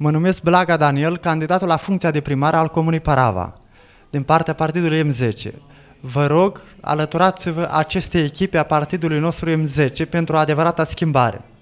Mă numesc Blaga Daniel, candidatul la funcția de primar al Comunei Parava, din partea partidului M10. Vă rog, alăturați-vă acestei echipe a partidului nostru M10 pentru adevărata adevărată schimbare.